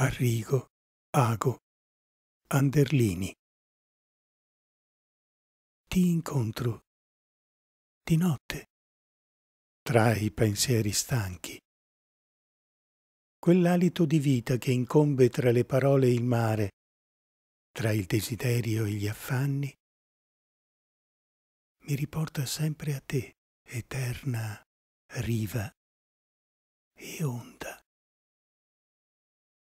Arrigo, Ago, Anderlini. Ti incontro di notte tra i pensieri stanchi. Quell'alito di vita che incombe tra le parole e il mare, tra il desiderio e gli affanni, mi riporta sempre a te, eterna riva e onda.